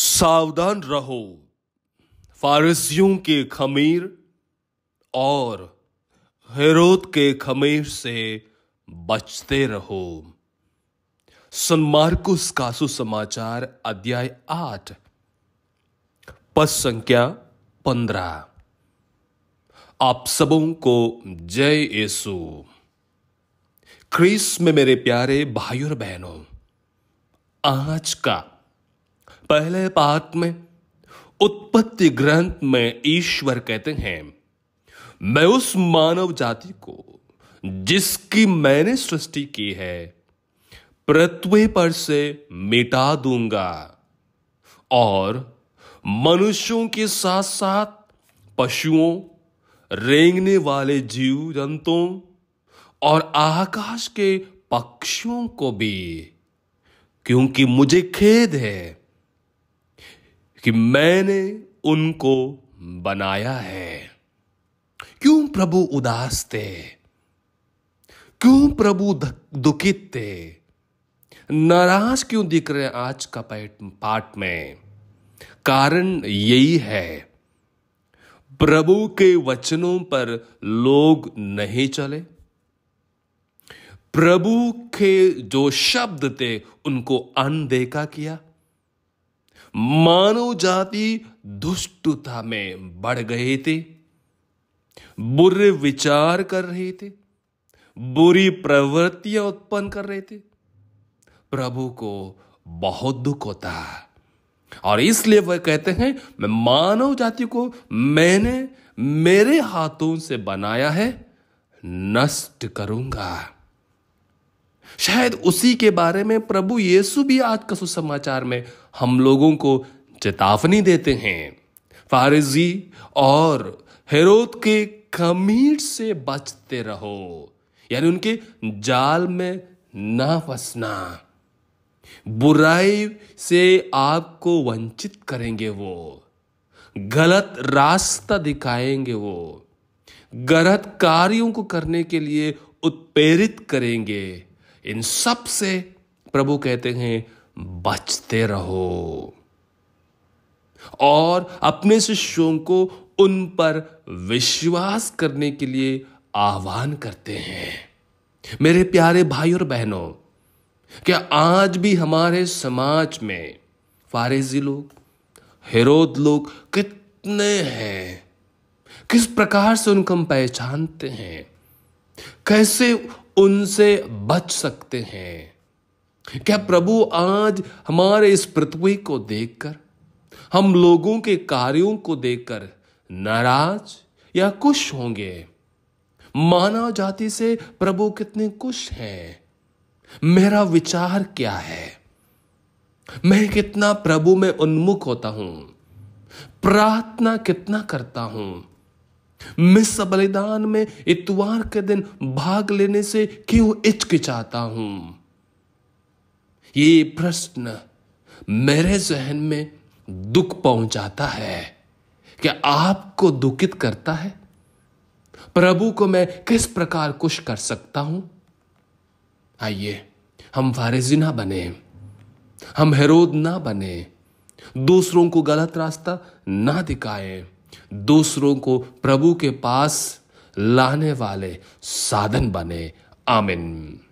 सावधान रहो फारसियों के खमीर और हेरोद के खमीर से बचते रहो सन्मार्कुस का सुसमाचार अध्याय आठ पद संख्या पंद्रह आप सबों को जय येसु क्रिस में मेरे प्यारे भाइयों और बहनों आज का पहले पात में उत्पत्ति ग्रंथ में ईश्वर कहते हैं मैं उस मानव जाति को जिसकी मैंने सृष्टि की है पृथ्वी पर से मिटा दूंगा और मनुष्यों के साथ साथ पशुओं रेंगने वाले जीव जंतुओं और आकाश के पक्षियों को भी क्योंकि मुझे खेद है कि मैंने उनको बनाया है क्यों प्रभु उदास थे क्यों प्रभु दुखित थे नाराज क्यों दिख रहे आज का पाठ में कारण यही है प्रभु के वचनों पर लोग नहीं चले प्रभु के जो शब्द थे उनको अनदेखा किया मानव जाति दुष्टता में बढ़ गए थे बुरे विचार कर रहे थे बुरी प्रवृत्तियां उत्पन्न कर रहे थे प्रभु को बहुत दुख होता और इसलिए वह कहते हैं मैं मानव जाति को मैंने मेरे हाथों से बनाया है नष्ट करूंगा शायद उसी के बारे में प्रभु येसु भी आज का सुसमाचार में हम लोगों को चेतावनी देते हैं फारिजी और हेरोद के खमीर से बचते रहो यानी उनके जाल में ना फंसना बुराई से आपको वंचित करेंगे वो गलत रास्ता दिखाएंगे वो गलत कार्यों को करने के लिए उत्प्रेरित करेंगे इन सब से प्रभु कहते हैं बचते रहो और अपने शिष्यों को उन पर विश्वास करने के लिए आह्वान करते हैं मेरे प्यारे भाई और बहनों क्या आज भी हमारे समाज में फारेजी लोग हेरोद लोग कितने हैं किस प्रकार से उनको हम पहचानते हैं कैसे उनसे बच सकते हैं क्या प्रभु आज हमारे इस पृथ्वी को देखकर हम लोगों के कार्यों को देखकर नाराज या खुश होंगे मानव जाति से प्रभु कितने खुश हैं मेरा विचार क्या है मैं कितना प्रभु में उन्मुख होता हूं प्रार्थना कितना करता हूं मिस बलिदान में इतवार के दिन भाग लेने से क्यों इचकिचाता हूं ये प्रश्न मेरे जहन में दुख पहुंचाता है क्या आपको दुखित करता है प्रभु को मैं किस प्रकार कुछ कर सकता हूं आइए हम फारिजी ना बने हम हेरोद ना बने दूसरों को गलत रास्ता ना दिखाएं दूसरों को प्रभु के पास लाने वाले साधन बने आमिन